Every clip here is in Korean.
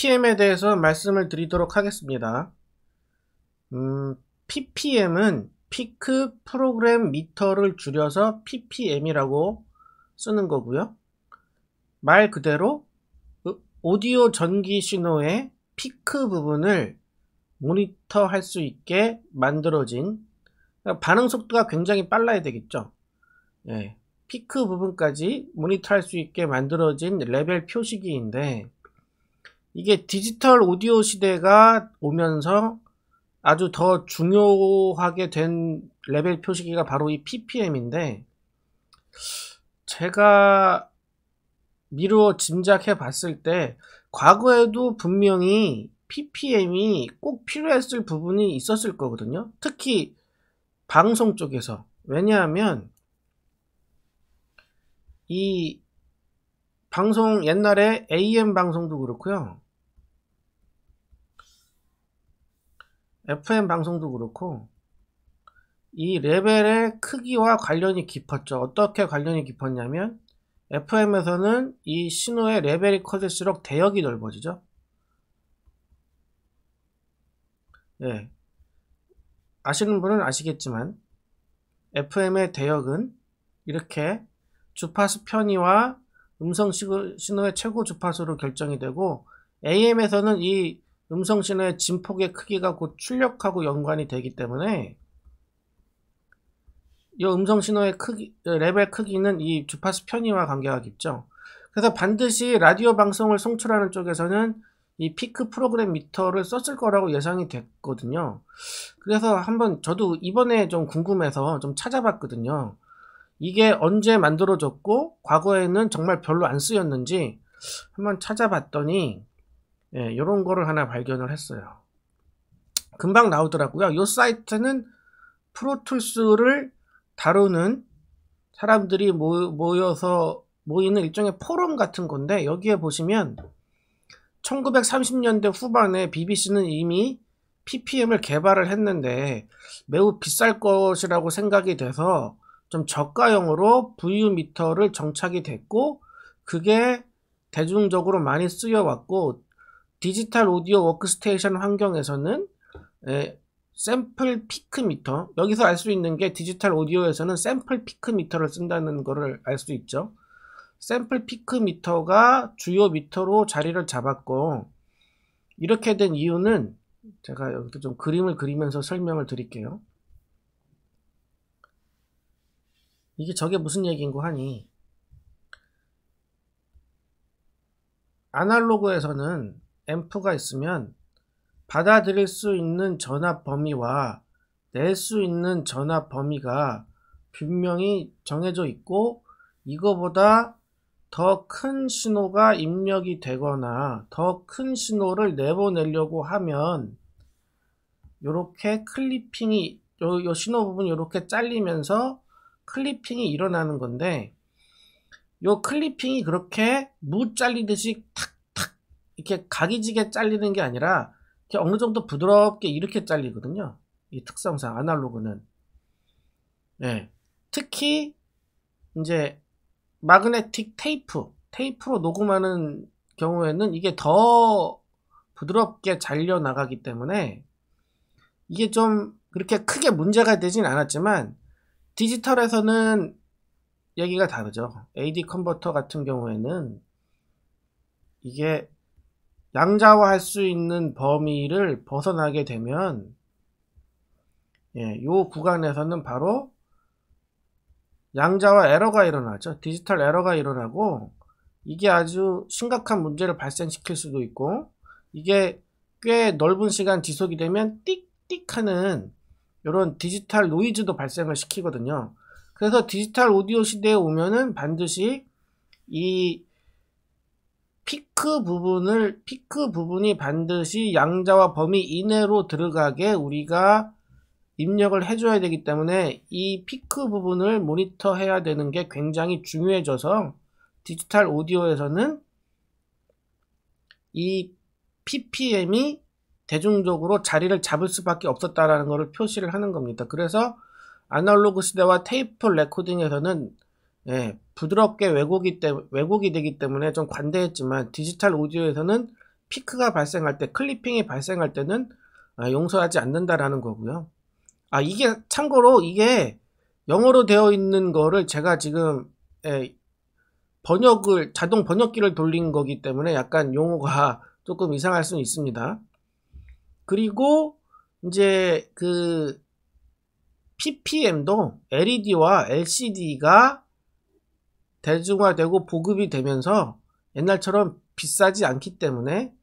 ppm에 대해서 말씀을 드리도록 하겠습니다. 음, ppm은 피크 프로그램 미터를 줄여서 ppm이라고 쓰는 거고요. 말 그대로 오디오 전기 신호의 피크 부분을 모니터 할 수 있게 만들어진 그러니까 반응 속도가 굉장히 빨라야 되겠죠. 예, 피크 부분까지 모니터 할 수 있게 만들어진 레벨 표시기인데 이게 디지털 오디오 시대가 오면서 아주 더 중요하게 된 레벨 표시기가 바로 이 ppm인데 제가 미루어 짐작해 봤을 때 과거에도 분명히 ppm이 꼭 필요했을 부분이 있었을 거거든요 특히 방송 쪽에서 왜냐하면 이 방송 옛날에 AM 방송도 그렇고요. FM 방송도 그렇고 이 레벨의 크기와 관련이 깊었죠. 어떻게 관련이 깊었냐면 FM에서는 이 신호의 레벨이 커질수록 대역이 넓어지죠. 예. 아시는 분은 아시겠지만 FM의 대역은 이렇게 주파수 편의와 음성 신호의 최고 주파수로 결정이 되고 AM에서는 이 음성 신호의 진폭의 크기가 곧 출력하고 연관이 되기 때문에 이 음성 신호의 크기, 레벨 크기는 이 주파수 편의와 관계가 깊죠. 그래서 반드시 라디오 방송을 송출하는 쪽에서는 이 피크 프로그램 미터를 썼을 거라고 예상이 됐거든요. 그래서 한번 저도 이번에 좀 궁금해서 좀 찾아봤거든요. 이게 언제 만들어졌고 과거에는 정말 별로 안 쓰였는지 한번 찾아봤더니 예, 이런 거를 하나 발견을 했어요. 금방 나오더라고요. 이 사이트는 프로툴스를 다루는 사람들이 모, 여서 모이는 일종의 포럼 같은 건데 여기에 보시면 1930년대 후반에 BBC는 이미 PPM을 개발을 했는데 매우 비쌀 것이라고 생각이 돼서 좀 저가형으로 VU 미터를 정착이 됐고 그게 대중적으로 많이 쓰여왔고 디지털 오디오 워크스테이션 환경에서는 에, 예, 샘플 피크 미터 여기서 알 수 있는 게 디지털 오디오에서는 샘플 피크 미터를 쓴다는 것을 알 수 있죠 샘플 피크 미터가 주요 미터로 자리를 잡았고 이렇게 된 이유는 제가 여기서 좀 그림을 그리면서 설명을 드릴게요 이게 저게 무슨 얘기인고 하니 아날로그에서는 앰프가 있으면 받아들일 수 있는 전압 범위와 낼 수 있는 전압 범위가 분명히 정해져 있고 이거보다 더 큰 신호가 입력이 되거나 더 큰 신호를 내보내려고 하면 이렇게 클리핑이 요, 요 신호 부분이 이렇게 잘리면서 클리핑이 일어나는 건데 요 클리핑이 그렇게 무 잘리듯이 탁탁 이렇게 각이지게 잘리는 게 아니라 이렇게 어느 정도 부드럽게 이렇게 잘리거든요. 이 특성상 아날로그는 네. 특히 이제 마그네틱 테이프 테이프로 녹음하는 경우에는 이게 더 부드럽게 잘려 나가기 때문에 이게 좀 그렇게 크게 문제가 되진 않았지만 디지털에서는 얘기가 다르죠. AD 컨버터 같은 경우에는 이게 양자화할 수 있는 범위를 벗어나게 되면 예, 요 구간에서는 바로 양자와 에러가 일어나죠. 디지털 에러가 일어나고 이게 아주 심각한 문제를 발생시킬 수도 있고 이게 꽤 넓은 시간 지속이 되면 띡띡 하는 이런 디지털 노이즈도 발생을 시키거든요. 그래서 디지털 오디오 시대에 오면은 반드시 이 피크 부분을 피크 부분이 반드시 양자와 범위 이내로 들어가게 우리가 입력을 해줘야 되기 때문에 이 피크 부분을 모니터해야 되는 게 굉장히 중요해져서 디지털 오디오에서는 이 PPM이 대중적으로 자리를 잡을 수밖에 없었다라는 것을 표시를 하는 겁니다. 그래서 아날로그 시대와 테이프 레코딩에서는 예, 부드럽게 왜곡이, 때, 왜곡이 되기 때문에 좀 관대했지만 디지털 오디오에서는 피크가 발생할 때 클리핑이 발생할 때는 아, 용서하지 않는다라는 거고요. 아 이게 참고로 이게 영어로 되어 있는 거를 제가 지금 예, 번역을 자동 번역기를 돌린 거기 때문에 약간 용어가 조금 이상할 수는 있습니다. 그리고 이제 그 PPM도 LED와 LCD가 대중화되고 보급이 되면서 옛날처럼 비싸지 않기 때문에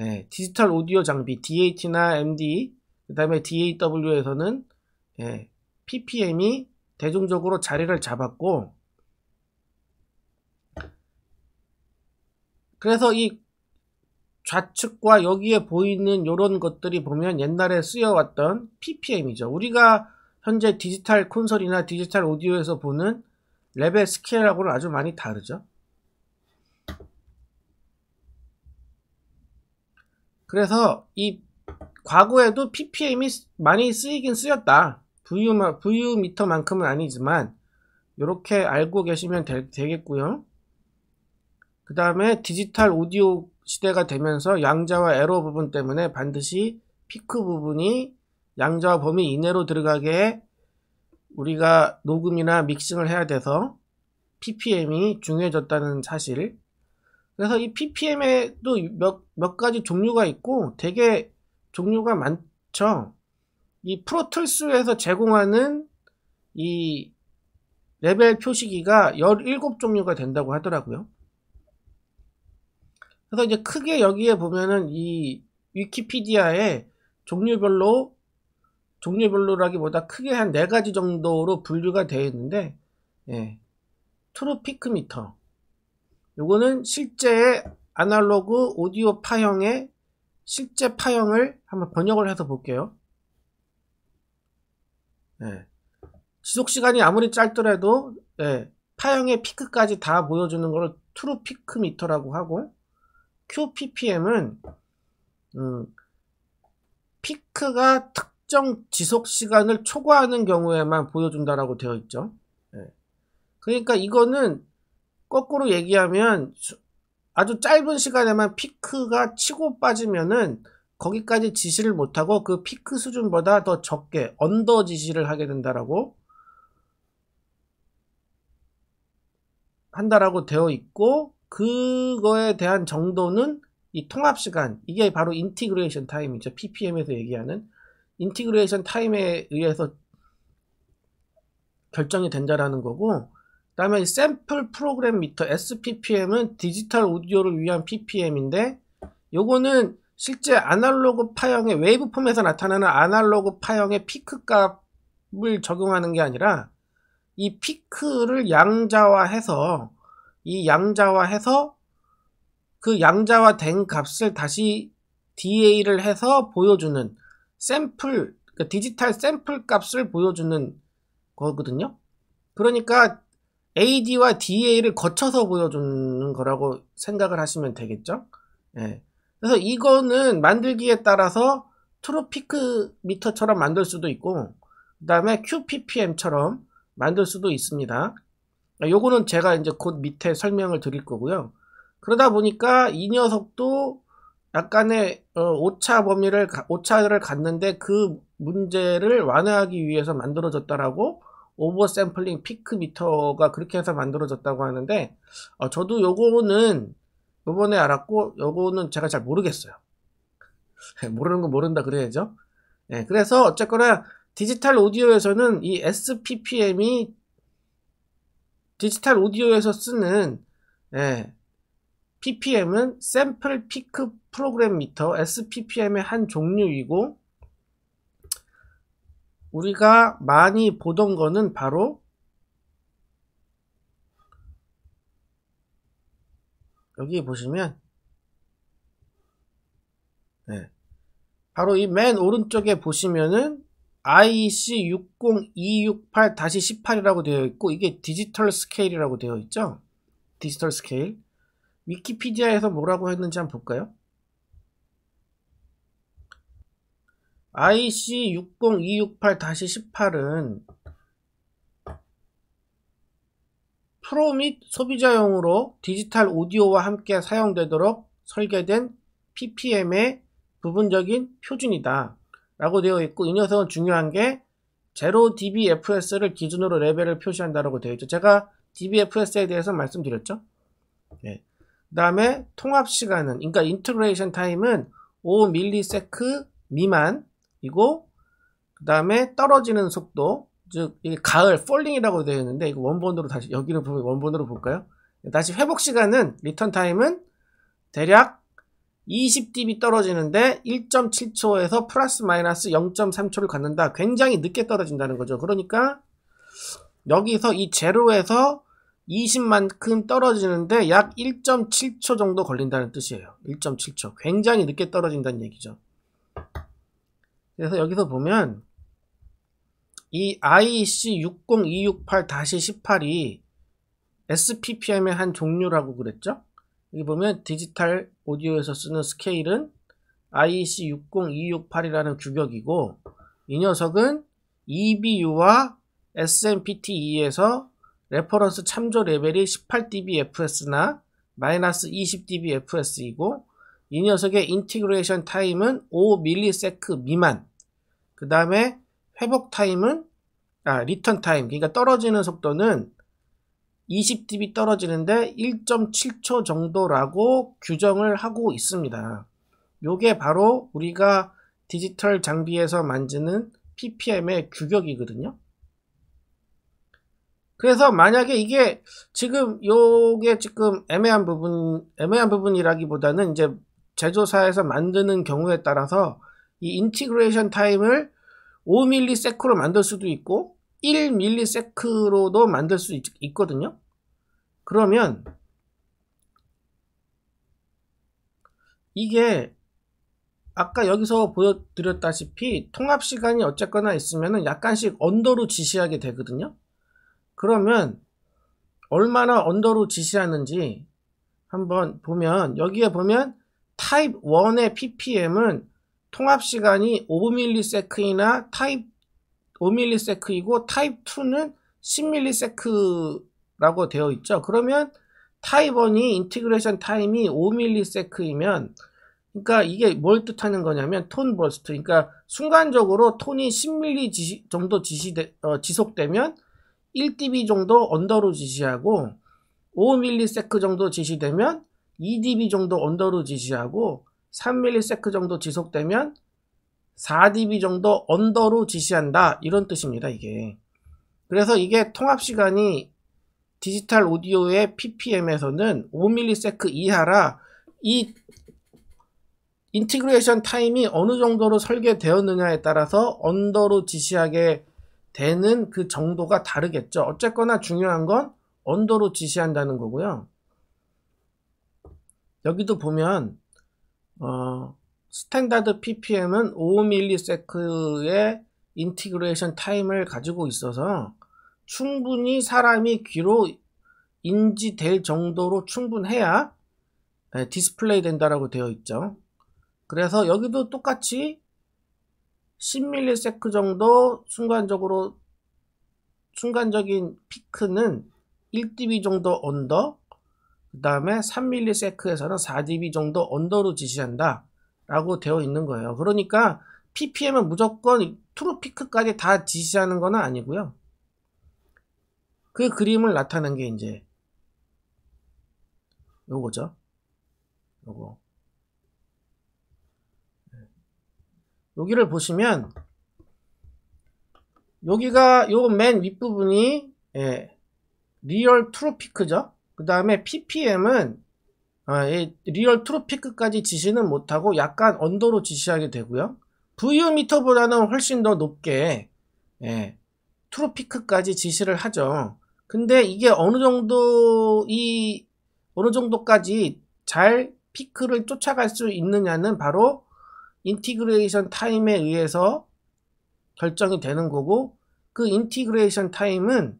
예, 디지털 오디오 장비 DAT나 MD 그 다음에 DAW에서는 예, PPM이 대중적으로 자리를 잡았고 그래서 이 좌측과 여기에 보이는 이런 것들이 보면 옛날에 쓰여왔던 ppm이죠. 우리가 현재 디지털 콘솔이나 디지털 오디오에서 보는 레벨 스케일하고는 아주 많이 다르죠. 그래서 이 과거에도 ppm이 많이 쓰이긴 쓰였다. VU, VU 미터만큼은 아니지만 이렇게 알고 계시면 되, 되겠고요. 그 다음에 디지털 오디오 시대가 되면서 양자와 에로 부분 때문에 반드시 피크 부분이 양자와 범위 이내로 들어가게 우리가 녹음이나 믹싱을 해야 돼서 ppm이 중요해졌다는 사실 그래서 이 ppm에도 몇, 몇 가지 종류가 있고 되게 종류가 많죠 이프로틀스에서 제공하는 이 레벨 표시기가 17종류가 된다고 하더라고요 그래서 이제 크게 여기에 보면은 이 위키피디아에 종류별로 종류별로라기보다 크게 한 네 가지 정도로 분류가 되어 있는데 예. 트로피크미터 요거는 실제 아날로그 오디오 파형의 실제 파형을 한번 번역을 해서 볼게요 예. 지속시간이 아무리 짧더라도 예. 파형의 피크까지 다 보여주는 것을 트루피크미터라고 하고 QPPM은 음, 피크가 특정 지속 시간을 초과하는 경우에만 보여준다라고 되어 있죠. 예. 그러니까 이거는 거꾸로 얘기하면 아주 짧은 시간에만 피크가 치고 빠지면은 거기까지 지시를 못하고 그 피크 수준보다 더 적게 언더 지시를 하게 된다라고 한다라고 되어 있고 그거에 대한 정도는 이 통합 시간 이게 바로 인티그레이션 타임이죠. PPM에서 얘기하는 인티그레이션 타임에 의해서 결정이 된다라는 거고 그다음에 샘플 프로그램 미터 SPPM은 디지털 오디오를 위한 PPM인데 요거는 실제 아날로그 파형의 웨이브 폼에서 나타나는 아날로그 파형의 피크 값을 적용하는 게 아니라 이 피크를 양자화해서 이 양자화해서 그 양자화된 값을 다시 DA를 해서 보여주는 샘플, 그러니까 디지털 샘플 값을 보여주는 거거든요. 그러니까 AD와 DA를 거쳐서 보여주는 거라고 생각을 하시면 되겠죠. 예. 그래서 이거는 만들기에 따라서 트로피크 미터처럼 만들 수도 있고 그 다음에 QPPM처럼 만들 수도 있습니다. 아, 요거는 제가 이제 곧 밑에 설명을 드릴 거고요. 그러다 보니까 이 녀석도 약간의 어, 오차 범위를 오차를 갔는데 그 문제를 완화하기 위해서 만들어졌다라고 오버 샘플링 피크 미터가 그렇게 해서 만들어졌다고 하는데 어, 저도 요거는 요번에 알았고 요거는 제가 잘 모르겠어요 모르는 거 모른다 그래야죠 네, 그래서 어쨌거나 디지털 오디오에서는 이 SPPM이 디지털 오디오에서 쓰는 예, PPM은 샘플 피크 프로그램 미터 SPPM의 한 종류이고 우리가 많이 보던 거는 바로 여기 보시면 네. 바로 이 맨 오른쪽에 보시면은 IC60268-18이라고 되어 있고 이게 디지털 스케일이라고 되어 있죠. 디지털 스케일. 위키피디아에서 뭐라고 했는지 한번 볼까요? IC60268-18은 프로 및 소비자용으로 디지털 오디오와 함께 사용되도록 설계된 PPM의 부분적인 표준이다. 라고 되어 있고 이 녀석은 중요한 게 0dbfs를 기준으로 레벨을 표시한다라고 되어 있죠. 제가 dbfs에 대해서 말씀드렸죠. 네. 예. 그 다음에 통합 시간은 그러니까 인터그레이션 타임은 5밀리세크 미만이고 그 다음에 떨어지는 속도 즉 이게 가을 폴링이라고 되어 있는데 이거 원본으로 다시 여기를 보면 원본으로 볼까요? 다시 회복 시간은 리턴 타임은 대략 20dB 떨어지는데 1.7초에서 플러스 마이너스 0.3초를 갖는다. 굉장히 늦게 떨어진다는 거죠. 그러니까 여기서 이 제로에서 20만큼 떨어지는데 약 1.7초 정도 걸린다는 뜻이에요. 1.7초. 굉장히 늦게 떨어진다는 얘기죠. 그래서 여기서 보면 이 IEC 60268-18이 SPPM의 한 종류라고 그랬죠? 여기 보면 디지털 오디오에서 쓰는 스케일은 i c 60268이라는 규격이고 이 녀석은 EBU와 SMPTE에서 레퍼런스 참조 레벨이 18dBFS나 마이너스 20dBFS이고 이 녀석의 인티그레이션 타임은 5ms 미만 그 다음에 회복 타임은 아 리턴 타임 그러니까 떨어지는 속도는 20dB 떨어지는데 1.7초 정도라고 규정을 하고 있습니다. 요게 바로 우리가 디지털 장비에서 만지는 ppm의 규격이거든요. 그래서 만약에 이게 지금 요게 지금 애매한 부분, 애매한 부분이라기보다는 이제 제조사에서 만드는 경우에 따라서 이 인티그레이션 타임을 5ms로 만들 수도 있고 1밀리세크로도 만들 수 있, 있거든요. 그러면 이게 아까 여기서 보여드렸다시피 통합시간이 어쨌거나 있으면 약간씩 언더로 지시하게 되거든요. 그러면 얼마나 언더로 지시하는지 한번 보면 여기에 보면 타입 1의 ppm은 통합시간이 5밀리세크이나 타입 5밀리세크이고 타입 2는 10밀리세크라고 되어 있죠. 그러면 타입 1이 인티그레이션 타임이 5밀리세크이면 그러니까 이게 뭘 뜻하는 거냐면 톤 버스트 그러니까 순간적으로 톤이 10밀리 지시, 정도 지시되, 어, 지속되면 1dB 정도 언더로 지시하고 5밀리세크 정도 지시되면 2dB 정도 언더로 지시하고 3밀리세크 정도 지속되면 4dB 정도 언더로 지시한다 이런 뜻입니다 이게 그래서 이게 통합시간이 디지털 오디오의 ppm에서는 5ms 이하라 이 인티그레이션 타임이 어느 정도로 설계되었느냐에 따라서 언더로 지시하게 되는 그 정도가 다르겠죠 어쨌거나 중요한 건 언더로 지시한다는 거고요 여기도 보면 어, 스탠다드 ppm은 5ms의 인티그레이션 타임을 가지고 있어서 충분히 사람이 귀로 인지될 정도로 충분해야 예, 디스플레이 된다라고 되어 있죠. 그래서 여기도 똑같이 10ms 정도 순간적으로 순간적인 피크는 1dB 정도 언더 그 다음에 3ms에서는 4dB 정도 언더로 지시한다. 라고 되어 있는 거예요. 그러니까 PPM은 무조건 트로피크까지 다 지시하는 거는 아니고요. 그 그림을 나타낸 게 이제 요거죠. 요거. 네. 여기를 보시면 여기가 요 맨 윗부분이 예, 리얼 트로피크죠. 그 다음에 PPM은 아, 리얼 트로피크까지 지시는 못하고 약간 언더로 지시하게 되고요. VU미터보다는 훨씬 더 높게 예, 트로피크까지 지시를 하죠. 근데 이게 어느 정도 이 어느 정도까지 잘 피크를 쫓아갈 수 있느냐는 바로 인티그레이션 타임에 의해서 결정이 되는 거고 그 인티그레이션 타임은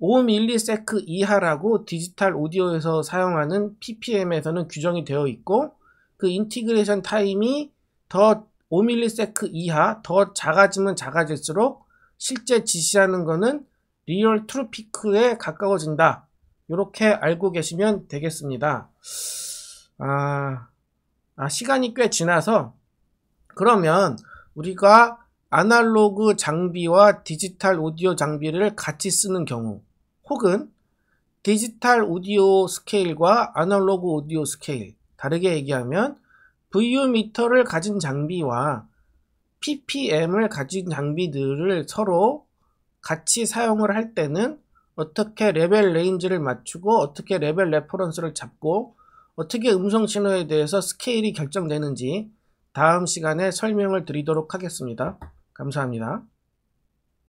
5밀리세크 이하라고 디지털 오디오에서 사용하는 ppm에서는 규정이 되어 있고 그 인티그레이션 타임이 더 5밀리세크 이하 더 작아지면 작아질수록 실제 지시하는 거는 리얼 트루 피크에 가까워진다 이렇게 알고 계시면 되겠습니다 아, 아 시간이 꽤 지나서 그러면 우리가 아날로그 장비와 디지털 오디오 장비를 같이 쓰는 경우 혹은 디지털 오디오 스케일과 아날로그 오디오 스케일 다르게 얘기하면 VU 미터를 가진 장비와 PPM을 가진 장비들을 서로 같이 사용을 할 때는 어떻게 레벨 레인지를 맞추고 어떻게 레벨 레퍼런스를 잡고 어떻게 음성 신호에 대해서 스케일이 결정되는지 다음 시간에 설명을 드리도록 하겠습니다. 감사합니다.